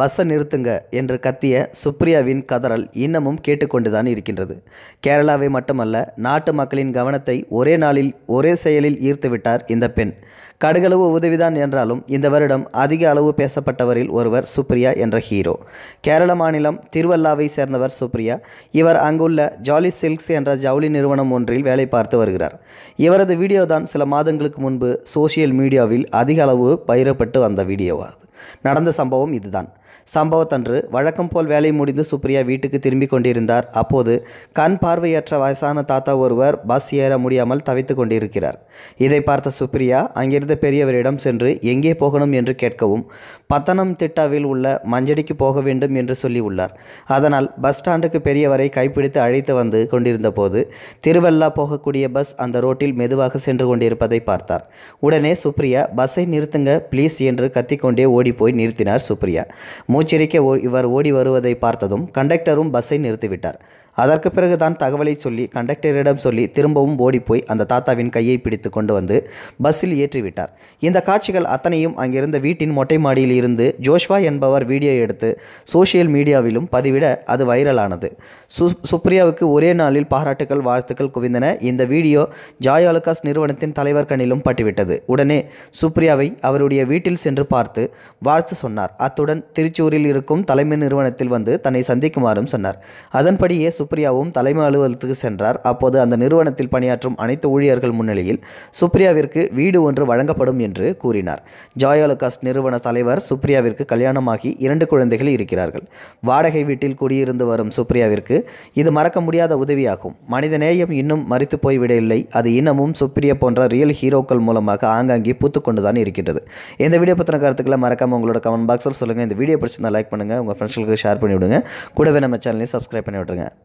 பஸ்ஸை நிறுத்துங்க என்று கத்திய சுப்ரியாவின் கதறல் இன்னமும் கேட்டுக்கொண்டுதான் இருக்கின்றது கேரளாவை மட்டுமல்ல நாட்டு மக்களின் கவனத்தை ஒரே நாளில் ஒரே செயலில் ஈர்த்துவிட்டார் இந்த பெண் கடுகளவு உதவிதான் என்றாலும் இந்த வருடம் அதிக அளவு பேசப்பட்டவரில் ஒருவர் சுப்ரியா என்ற ஹீரோ கேரள மாநிலம் திருவல்லாவை சேர்ந்தவர் சுப்ரியா இவர் அங்குள்ள ஜாலி சில்க்ஸ் என்ற ஜவுளி நிறுவனம் ஒன்றில் வேலை பார்த்து வருகிறார் இவரது வீடியோ தான் சில மாதங்களுக்கு முன்பு சோசியல் மீடியாவில் அதிக அளவு பயிரப்பட்டு வந்த வீடியோவா நடந்த சம்பவம் இதுதான் சம்பவத்தன்று வழக்கம் போல் வேலை முடிந்து சுப்ரியா வீட்டுக்கு திரும்பிக் கொண்டிருந்தார் அப்போது கண் பார்வையற்ற வயசான தாத்தா ஒருவர் பஸ் ஏற முடியாமல் தவித்து கொண்டிருக்கிறார் இதை பார்த்த சுப்ரியா அங்கிருந்த பெரியவரிடம் சென்று எங்கே போகணும் என்று கேட்கவும் பத்தனம் திட்டாவில் உள்ள மஞ்சடிக்கு போக வேண்டும் என்று சொல்லியுள்ளார் அதனால் பஸ் ஸ்டாண்டுக்கு பெரியவரை கைப்பிடித்து அழைத்து வந்து கொண்டிருந்த போது திருவல்லா போகக்கூடிய பஸ் அந்த ரோட்டில் மெதுவாக சென்று கொண்டிருப்பதை பார்த்தார் உடனே சுப்ரியா பஸ்ஸை நிறுத்துங்க ப்ளீஸ் என்று கத்திக்கொண்டே ஓடி போய் நிறுத்தினார் சுப்ரியா மூச்சிரிக்க இவர் ஓடி வருவதை பார்த்ததும் கண்டக்டரும் பஸ்ஸை நிறுத்திவிட்டார் அதற்கு பிறகு தான் தகவலை சொல்லி கண்டக்டரிடம் சொல்லி திரும்பவும் ஓடிப்போய் அந்த தாத்தாவின் கையை பிடித்து கொண்டு வந்து பஸ்ஸில் ஏற்றிவிட்டார் இந்த காட்சிகள் அத்தனையும் அங்கிருந்த வீட்டின் மொட்டை மாடியில் இருந்து ஜோஷ்வா என்பவர் வீடியோ எடுத்து சோசியல் மீடியாவிலும் பதிவிட அது வைரலானது சு சுப்ரியாவுக்கு ஒரே நாளில் பாராட்டுகள் வாழ்த்துக்கள் குவிந்தன இந்த வீடியோ ஜாய் அலுகாஸ் நிறுவனத்தின் தலைவர் கண்ணிலும் பட்டுவிட்டது உடனே சுப்ரியாவை அவருடைய வீட்டில் சென்று பார்த்து வாழ்த்து சொன்னார் அத்துடன் திருச்சூரில் இருக்கும் தலைமை நிறுவனத்தில் வந்து தன்னை சந்திக்குமாறும் சொன்னார் அதன்படியே சுப்ரியாவும் தலைமை அலுவலகத்துக்கு சென்றார் அப்போது அந்த நிறுவனத்தில் பணியாற்றும் அனைத்து ஊழியர்கள் முன்னிலையில் சுப்ரியாவிற்கு வீடு ஒன்று வழங்கப்படும் என்று கூறினார் ஜாயோலகாஸ் நிறுவன தலைவர் சுப்ரியாவிற்கு கல்யாணமாகி இரண்டு குழந்தைகள் இருக்கிறார்கள் வாடகை வீட்டில் குடியிருந்து வரும் சுப்ரியாவிற்கு இது மறக்க முடியாத உதவியாகும் மனிதநேயம் இன்னும் மறித்து போய்விடவில்லை அது இன்னமும் சுப்ரியா போன்ற ரியல் ஹீரோக்கள் மூலமாக ஆங்காங்கே பூத்துக்கொண்டுதான் இருக்கின்றது இந்த வீடியோ பற்றின கருத்துக்களை மறக்காமல் உங்களோட கமெண்ட் பாக்ஸில் சொல்லுங்கள் இந்த வீடியோ பிடிச்சிருந்தா லைக் பண்ணுங்கள் உங்கள் ஃப்ரெண்ட்ஸ்களுக்கு ஷேர் பண்ணிவிடுங்க கூடவே நம்ம சேனலையும் சப்ஸ்கிரைப் பண்ணி விட்டுருங்க